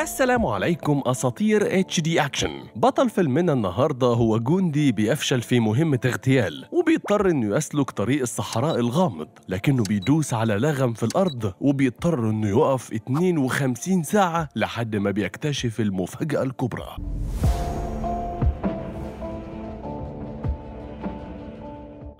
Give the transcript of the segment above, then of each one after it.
السلام عليكم اساطير اتش دي اكشن بطل فيلمنا النهارده هو جندي بيفشل في مهمه اغتيال وبيضطر انه يسلك طريق الصحراء الغامض لكنه بيدوس على لغم في الارض وبيضطر انه يقف 52 ساعه لحد ما بيكتشف المفاجاه الكبرى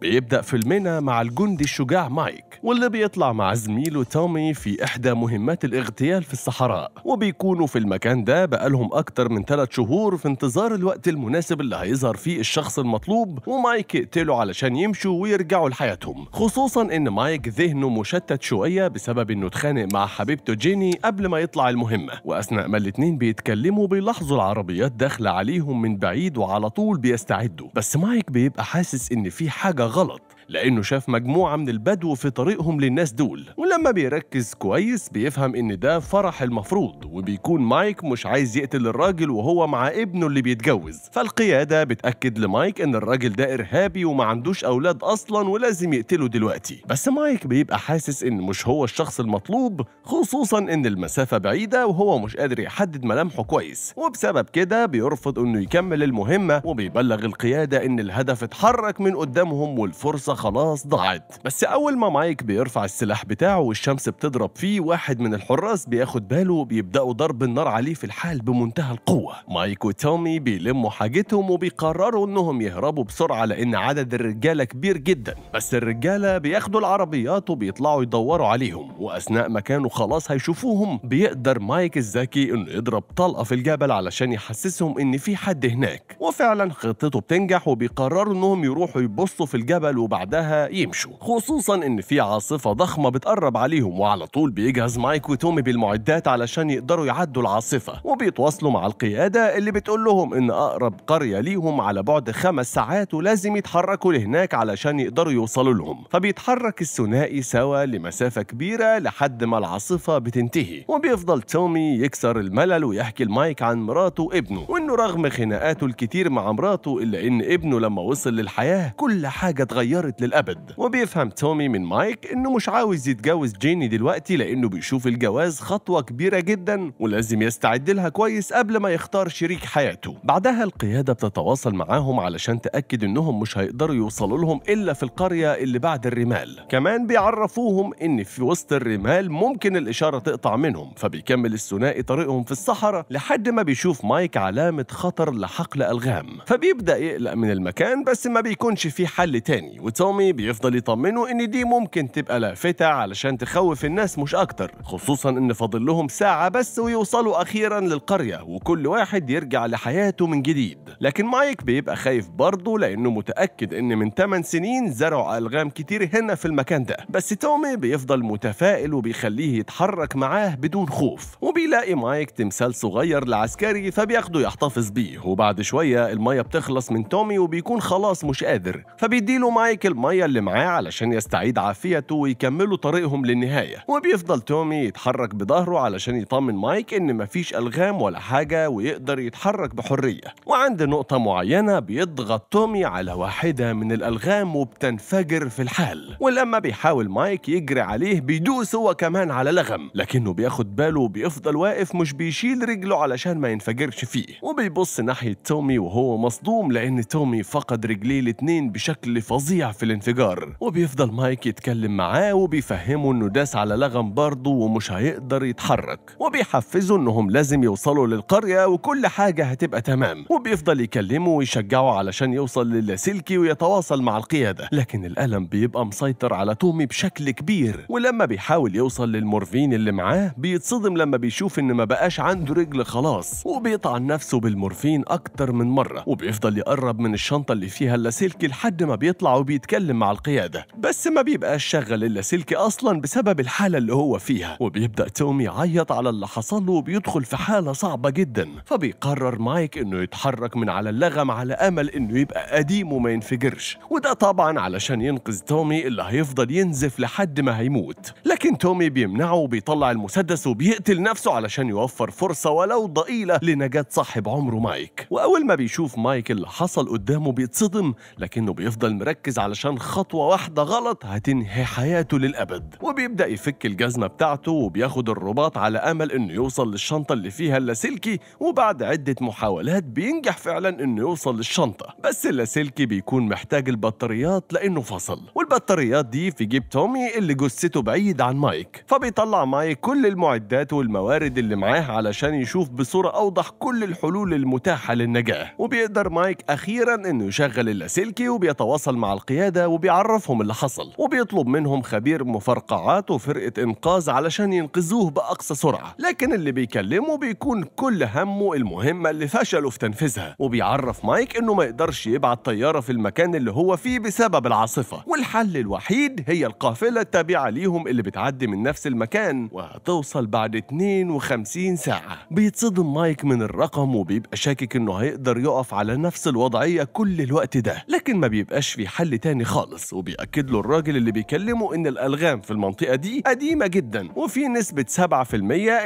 بيبدأ فيلمنا مع الجندي الشجاع مايك واللي بيطلع مع زميله تومي في إحدى مهمات الاغتيال في الصحراء وبيكونوا في المكان ده بقالهم أكتر من ثلاث شهور في انتظار الوقت المناسب اللي هيظهر فيه الشخص المطلوب ومايك يقتله علشان يمشوا ويرجعوا لحياتهم خصوصا إن مايك ذهنه مشتت شوية بسبب إنه اتخانق مع حبيبته جيني قبل ما يطلع المهمة وأثناء ما الاتنين بيتكلموا بيلاحظوا العربيات داخلة عليهم من بعيد وعلى طول بيستعدوا بس مايك بيبقى حاسس إن في حاجة غلط لأنه شاف مجموعة من البدو في طريقهم للناس دول ولما بيركز كويس بيفهم إن ده فرح المفروض وبيكون مايك مش عايز يقتل الراجل وهو مع ابنه اللي بيتجوز فالقيادة بتأكد لمايك إن الراجل ده إرهابي وما عندوش أولاد أصلا ولازم يقتله دلوقتي بس مايك بيبقى حاسس إن مش هو الشخص المطلوب خصوصا إن المسافة بعيدة وهو مش قادر يحدد ملامحه كويس وبسبب كده بيرفض إنه يكمل المهمة وبيبلغ القيادة إن الهدف اتحرك من قدامهم والفرصة خلاص ضاعت بس أول ما مايك بيرفع السلاح بتاعه والشمس بتضرب فيه واحد من الحراس بياخد باله وبيبدأوا ضرب النار عليه في الحال بمنتهى القوة مايك وتومي بيلموا حاجتهم وبيقرروا إنهم يهربوا بسرعة لأن عدد الرجالة كبير جدا بس الرجالة بياخدوا العربيات وبيطلعوا يدوروا عليهم وأثناء ما كانوا خلاص هيشوفوهم بيقدر مايك الذكي إنه يضرب طلقة في الجبل علشان يحسسهم إن في حد هناك وفعلا خطته بتنجح وبيقرروا إنهم يروحوا يبصوا في الجبل وبعد بعدها يمشوا خصوصا ان في عاصفه ضخمه بتقرب عليهم وعلى طول بيجهز مايك وتومي بالمعدات علشان يقدروا يعدوا العاصفه وبيتواصلوا مع القياده اللي بتقول لهم ان اقرب قريه ليهم على بعد خمس ساعات ولازم يتحركوا لهناك علشان يقدروا يوصلوا لهم فبيتحرك الثنائي سوا لمسافه كبيره لحد ما العاصفه بتنتهي وبيفضل تومي يكسر الملل ويحكي المايك عن مراته وابنه وانه رغم خناقاته الكتير مع مراته الا ان ابنه لما وصل للحياه كل حاجه اتغيرت للأبد وبيفهم تومي من مايك إنه مش عاوز يتجوز جيني دلوقتي لأنه بيشوف الجواز خطوة كبيرة جدا ولازم يستعد لها كويس قبل ما يختار شريك حياته بعدها القيادة بتتواصل معاهم علشان تأكد إنهم مش هيقدروا يوصلوا لهم إلا في القرية اللي بعد الرمال كمان بيعرفوهم إن في وسط الرمال ممكن الإشارة تقطع منهم فبيكمل الثنائي طريقهم في الصحراء لحد ما بيشوف مايك علامة خطر لحقل ألغام فبيبدأ يقلق من المكان بس ما بيكونش في حل تاني وتومي تومي بيفضل يطمنوا ان دي ممكن تبقى لافتة علشان تخوف الناس مش اكتر خصوصا ان فاضل لهم ساعة بس ويوصلوا اخيرا للقرية وكل واحد يرجع لحياته من جديد لكن مايك بيبقى خايف برضه لانه متأكد ان من 8 سنين زرعوا الغام كتير هنا في المكان ده بس تومي بيفضل متفائل وبيخليه يتحرك معاه بدون خوف وبيلاقي مايك تمثال صغير لعسكري فبياخده يحتفظ بيه وبعد شوية المية بتخلص من تومي وبيكون خلاص مش قادر فبيديله مايك المية اللي معاه علشان يستعيد عافيته ويكملوا طريقهم للنهاية وبيفضل تومي يتحرك بظهره علشان يطمن مايك إن مفيش ألغام ولا حاجة ويقدر يتحرك بحرية وعند نقطة معينة بيضغط تومي على واحدة من الألغام وبتنفجر في الحال ولما بيحاول مايك يجري عليه بيدوس هو كمان على لغم لكنه بياخد باله وبيفضل واقف مش بيشيل رجله علشان ما ينفجرش فيه وبيبص ناحية تومي وهو مصدوم لأن تومي فقد رجليه الاتنين بشكل فظيع في الانفجار وبيفضل مايك يتكلم معاه وبيفهمه انه داس على لغم برضه ومش هيقدر يتحرك وبيحفزه انهم لازم يوصلوا للقرية وكل حاجة هتبقى تمام وبيفضل يكلمه ويشجعه علشان يوصل للاسلكي ويتواصل مع القيادة لكن الألم بيبقى مسيطر على تومي بشكل كبير ولما بيحاول يوصل للمورفين اللي معاه بيتصدم لما بيشوف ان ما بقاش عنده رجل خلاص وبيطعن نفسه بالمورفين اكتر من مرة وبيفضل يقرب من الشنطة اللي فيها اللاسلكي لحد ما بيطلع وبيتكلم وبيتكلم مع القيادة بس ما بيبقاش شغل اللاسلكي أصلا بسبب الحالة اللي هو فيها وبيبدأ توم يعيط على اللي حصل له وبيدخل في حالة صعبة جدا فبيقرر مايك إنه يتحرك من على اللغم على أمل إنه يبقى قديم وما ينفجرش وده طبعا علشان ينقذ تومي اللي هيفضل ينزف لحد ما هيموت لكن تومي بيمنعه وبيطلع المسدس وبيقتل نفسه علشان يوفر فرصة ولو ضئيلة لنجاة صاحب عمره مايك وأول ما بيشوف مايك اللي حصل قدامه بيتصدم لكنه بيفضل مركز علشان علشان خطوة واحدة غلط هتنهي حياته للأبد وبيبدأ يفك الجزمة بتاعته وبياخد الرباط على أمل إنه يوصل للشنطة اللي فيها اللاسلكي وبعد عدة محاولات بينجح فعلا إنه يوصل للشنطة بس اللاسلكي بيكون محتاج البطاريات لأنه فصل والبطاريات دي في جيب تومي اللي جثته بعيد عن مايك فبيطلع مايك كل المعدات والموارد اللي معاه علشان يشوف بصورة أوضح كل الحلول المتاحة للنجاة وبيقدر مايك أخيرا إنه يشغل اللاسلكي وبيتواصل مع القيادة العادة وبيعرفهم اللي حصل وبيطلب منهم خبير مفرقعات وفرقة إنقاذ علشان ينقذوه بأقصى سرعة لكن اللي بيكلمه بيكون كل همه المهمة اللي فشلوا في تنفيذها وبيعرف مايك إنه ما يقدرش يبعت طيارة في المكان اللي هو فيه بسبب العاصفة والحل الوحيد هي القافلة التابعة ليهم اللي بتعدي من نفس المكان وهتوصل بعد 52 ساعة بيتصدم مايك من الرقم وبيبقى شاكك إنه هيقدر يقف على نفس الوضعية كل الوقت ده لكن ما بيبقاش في حل تاني تاني خالص وبيأكد له الراجل اللي بيكلمه إن الألغام في المنطقة دي قديمة جدا وفي نسبة 7%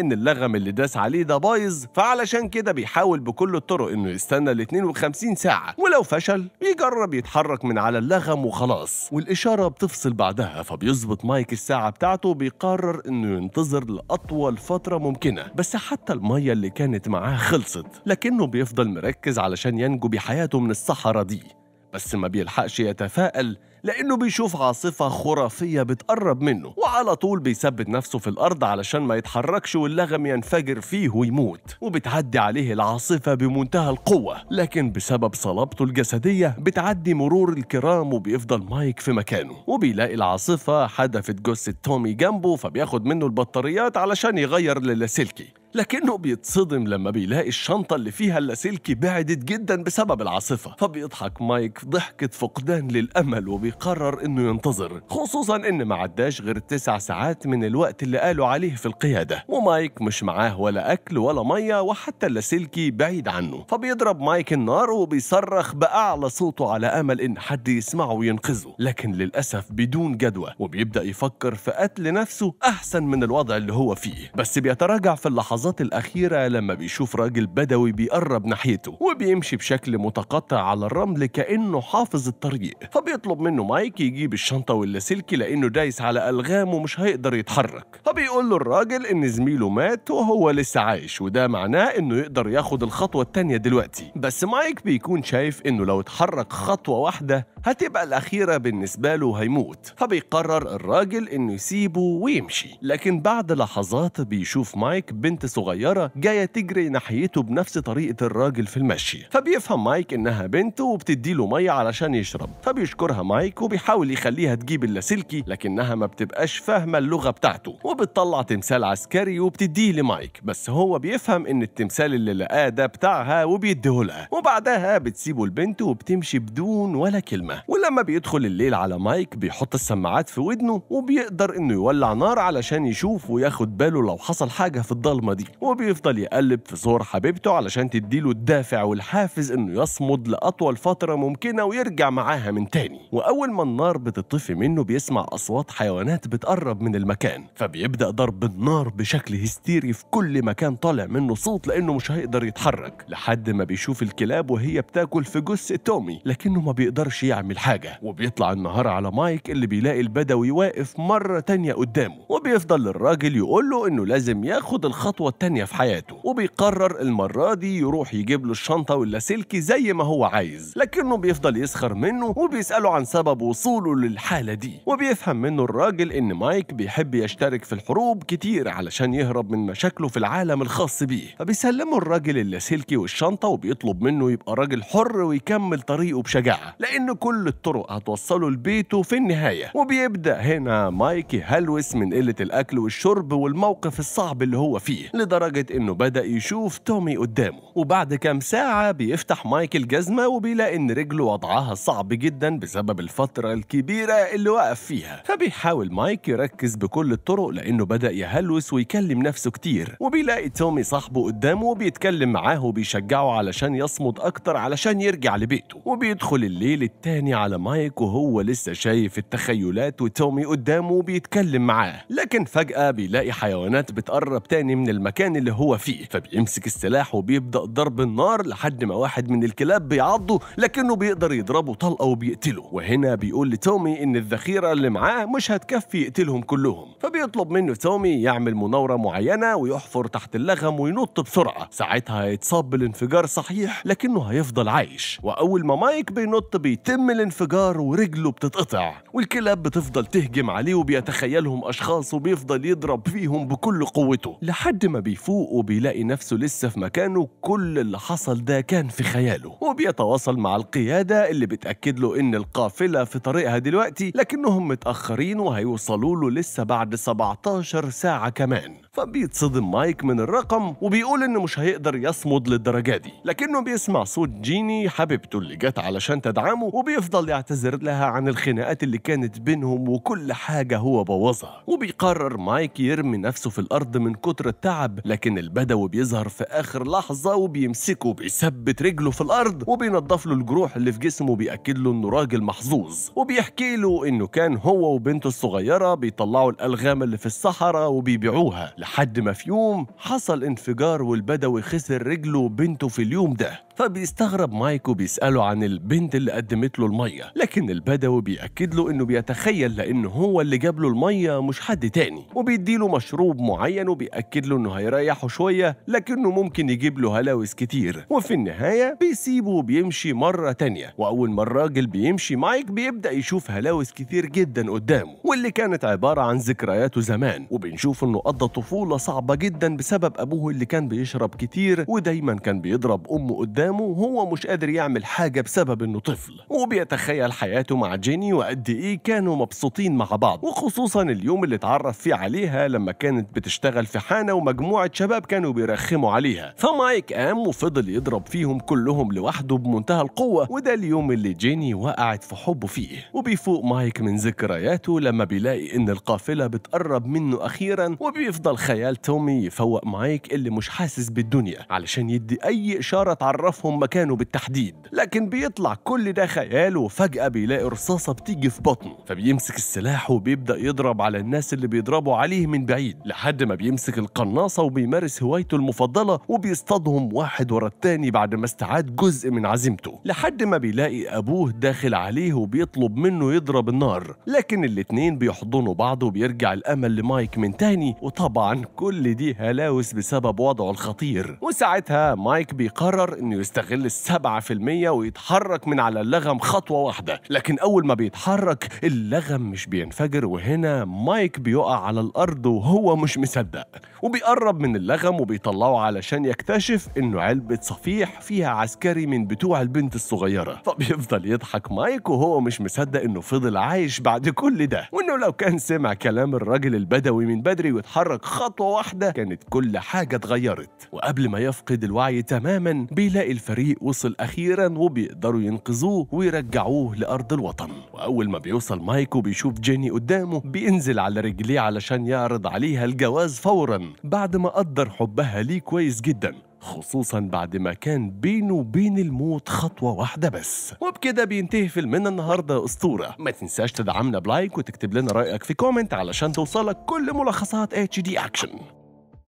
إن اللغم اللي داس عليه ده بايظ فعلشان كده بيحاول بكل الطرق إنه يستنى ال 52 ساعة ولو فشل بيجرب يتحرك من على اللغم وخلاص والإشارة بتفصل بعدها فبيظبط مايك الساعة بتاعته وبيقرر إنه ينتظر لأطول فترة ممكنة بس حتى المية اللي كانت معاه خلصت لكنه بيفضل مركز علشان ينجو بحياته من الصحراء دي بس ما بيلحقش يتفائل لأنه بيشوف عاصفة خرافية بتقرب منه وعلى طول بيثبت نفسه في الأرض علشان ما يتحركش واللغم ينفجر فيه ويموت وبتعدي عليه العاصفة بمنتهى القوة لكن بسبب صلابته الجسدية بتعدي مرور الكرام وبيفضل مايك في مكانه وبيلاقي العاصفة حدفت جثة تومي جنبه فبياخد منه البطاريات علشان يغير للاسلكي لكنه بيتصدم لما بيلاقي الشنطة اللي فيها اللاسلكي بعدت جدا بسبب العاصفة فبيضحك مايك ضحكة فقدان للأمل وبيقرر إنه ينتظر خصوصا إن ما عداش غير تسع ساعات من الوقت اللي قالوا عليه في القيادة ومايك مش معاه ولا أكل ولا مية وحتى اللاسلكي بعيد عنه فبيضرب مايك النار وبيصرخ بأعلى صوته على أمل إن حد يسمعه وينقذه لكن للأسف بدون جدوى وبيبدأ يفكر في قتل نفسه أحسن من الوضع اللي هو فيه بس بيتراجع في اللحظات اللحظات الأخيرة لما بيشوف راجل بدوي بيقرب ناحيته وبيمشي بشكل متقطع على الرمل كأنه حافظ الطريق فبيطلب منه مايك يجيب الشنطة واللاسلكي لأنه دايس على ألغام ومش هيقدر يتحرك فبيقول له الراجل إن زميله مات وهو لسه عايش وده معناه إنه يقدر ياخد الخطوة التانية دلوقتي بس مايك بيكون شايف إنه لو اتحرك خطوة واحدة هتبقى الأخيرة بالنسبة له هيموت فبيقرر الراجل إنه يسيبه ويمشي لكن بعد لحظات بيشوف مايك بنت صغيرة جاية تجري ناحيته بنفس طريقة الراجل في المشي فبيفهم مايك إنها بنته وبتديله مية علشان يشرب فبيشكرها مايك وبيحاول يخليها تجيب اللاسلكي لكنها ما بتبقاش فاهمة اللغة بتاعته وبتطلع تمثال عسكري وبتديه لمايك بس هو بيفهم إن التمثال اللي لقاه ده بتاعها وبيديه لها وبعدها بتسيبه البنت وبتمشي بدون ولا كلمة ولما بيدخل الليل على مايك بيحط السماعات في ودنه وبيقدر إنه يولع نار علشان يشوف وياخد باله لو حصل حاجة في الضلمة دي دي وبيفضل يقلب في صور حبيبته علشان تديله الدافع والحافز انه يصمد لاطول فتره ممكنه ويرجع معاها من تاني واول ما النار بتطفي منه بيسمع اصوات حيوانات بتقرب من المكان فبيبدا ضرب النار بشكل هستيري في كل مكان طالع منه صوت لانه مش هيقدر يتحرك لحد ما بيشوف الكلاب وهي بتاكل في جثه تومي لكنه ما بيقدرش يعمل حاجه وبيطلع النهار على مايك اللي بيلاقي البدوي واقف مره تانية قدامه وبيفضل الراجل يقول له انه لازم ياخد الخطوه التانية في حياته وبيقرر المرة دي يروح يجيب له الشنطة واللاسلكي زي ما هو عايز لكنه بيفضل يسخر منه وبيسأله عن سبب وصوله للحالة دي وبيفهم منه الراجل إن مايك بيحب يشترك في الحروب كتير علشان يهرب من مشاكله في العالم الخاص بيه فبيسلمه الراجل اللاسلكي والشنطة وبيطلب منه يبقى راجل حر ويكمل طريقه بشجاعة لأن كل الطرق هتوصله لبيته في النهاية وبيبدأ هنا مايك يهلوس من قلة الأكل والشرب والموقف الصعب اللي هو فيه لدرجة إنه بدأ يشوف تومي قدامه وبعد كام ساعة بيفتح مايك الجزمة وبيلاقي إن رجله وضعها صعب جدا بسبب الفترة الكبيرة اللي وقف فيها فبيحاول مايك يركز بكل الطرق لأنه بدأ يهلوس ويكلم نفسه كتير وبيلاقي تومي صاحبه قدامه وبيتكلم معاه وبيشجعه علشان يصمد أكتر علشان يرجع لبيته وبيدخل الليل التاني على مايك وهو لسه شايف التخيلات وتومي قدامه وبيتكلم معاه لكن فجأة بيلاقي حيوانات بتقرب تاني من الم... المكان اللي هو فيه فبيمسك السلاح وبيبدا ضرب النار لحد ما واحد من الكلاب بيعضه لكنه بيقدر يضربه طلقه وبيقتله وهنا بيقول لتومي ان الذخيره اللي معاه مش هتكفي يقتلهم كلهم فبيطلب منه تومي يعمل مناوره معينه ويحفر تحت اللغم وينط بسرعه ساعتها هيتصاب بالانفجار صحيح لكنه هيفضل عايش واول ما مايك بينط بيتم الانفجار ورجله بتتقطع والكلاب بتفضل تهجم عليه وبيتخيلهم اشخاص وبيفضل يضرب فيهم بكل قوته لحد ما بيفوق وبيلاقي نفسه لسه في مكانه كل اللي حصل ده كان في خياله وبيتواصل مع القيادة اللي بتأكد له إن القافلة في طريقها دلوقتي لكنهم متأخرين وهيوصلوا له لسه بعد 17 ساعة كمان فبيتصدم مايك من الرقم وبيقول انه مش هيقدر يصمد للدرجه دي لكنه بيسمع صوت جيني حبيبته اللي جت علشان تدعمه وبيفضل يعتذر لها عن الخناقات اللي كانت بينهم وكل حاجه هو بوظها وبيقرر مايك يرمي نفسه في الارض من كتر التعب لكن البدوي بيظهر في اخر لحظه وبيمسكه بيثبت رجله في الارض وبينضف له الجروح اللي في جسمه بياكد له انه راجل محظوظ وبيحكي له انه كان هو وبنته الصغيره بيطلعوا الالغام اللي في الصحراء وبيبيعوها لحد ما في يوم حصل انفجار والبدوي خسر رجله وبنته في اليوم ده فبيستغرب مايك وبيسأله عن البنت اللي قدمت له المية لكن البدوي بيأكد له انه بيتخيل لانه هو اللي جاب له المية مش حد تاني وبيديله مشروب معين وبيأكد له انه هيريحه شوية لكنه ممكن يجيب له هلاوس كتير وفي النهاية بيسيبه وبيمشي مرة تانية وأول ما الراجل بيمشي مايك بيبدأ يشوف هلاوس كتير جدا قدامه واللي كانت عبارة عن ذكرياته زمان وبنشوف انه قضى طفولة صعبة جدا بسبب أبوه اللي كان بيشرب كتير ودايما كان بيضرب أمه قدامه وهو مش قادر يعمل حاجة بسبب إنه طفل وبيتخيل حياته مع جيني وقد إيه كانوا مبسوطين مع بعض وخصوصا اليوم اللي اتعرف فيه عليها لما كانت بتشتغل في حانة ومجموعة شباب كانوا بيرخموا عليها فمايك قام وفضل يضرب فيهم كلهم لوحده بمنتهى القوة وده اليوم اللي جيني وقعت في حبه فيه وبيفوق مايك من ذكرياته لما بيلاقي إن القافلة بتقرب منه أخيرا وبيفضل خيال تومي يفوق مايك اللي مش حاسس بالدنيا علشان يدي أي إشارة تعرفهم مكانه بالتحديد لكن بيطلع كل ده خيال وفجأة بيلاقي رصاصة بتيجي في بطنه فبيمسك السلاح وبيبدأ يضرب على الناس اللي بيضربوا عليه من بعيد لحد ما بيمسك القناصة وبيمارس هوايته المفضلة وبيصطادهم واحد ورا التاني بعد ما استعاد جزء من عزيمته لحد ما بيلاقي أبوه داخل عليه وبيطلب منه يضرب النار لكن الاتنين بيحضنوا بعض وبيرجع الأمل لمايك من تاني وطبعا طبعا كل دي هلاوس بسبب وضعه الخطير وساعتها مايك بيقرر انه يستغل السبعة في المية ويتحرك من على اللغم خطوة واحدة لكن اول ما بيتحرك اللغم مش بينفجر وهنا مايك بيقع على الارض وهو مش مصدق وبيقرب من اللغم وبيطلعه علشان يكتشف انه علبة صفيح فيها عسكري من بتوع البنت الصغيرة فبيفضل يضحك مايك وهو مش مصدق انه فضل عايش بعد كل ده وانه لو كان سمع كلام الراجل البدوي من بدري خ خطوة واحدة كانت كل حاجة اتغيرت وقبل ما يفقد الوعي تماما بيلاقي الفريق وصل أخيرا وبيقدروا ينقذوه ويرجعوه لأرض الوطن وأول ما بيوصل مايك وبيشوف جيني قدامه بينزل على رجليه علشان يعرض عليها الجواز فورا بعد ما قدر حبها ليه كويس جدا خصوصا بعد ما كان بينه وبين الموت خطوة واحدة بس وبكده بينتهي فيلمنا النهاردة أسطورة ما تنساش تدعمنا بلايك وتكتب لنا رأيك في كومنت علشان توصلك كل ملخصات اتش دي اكشن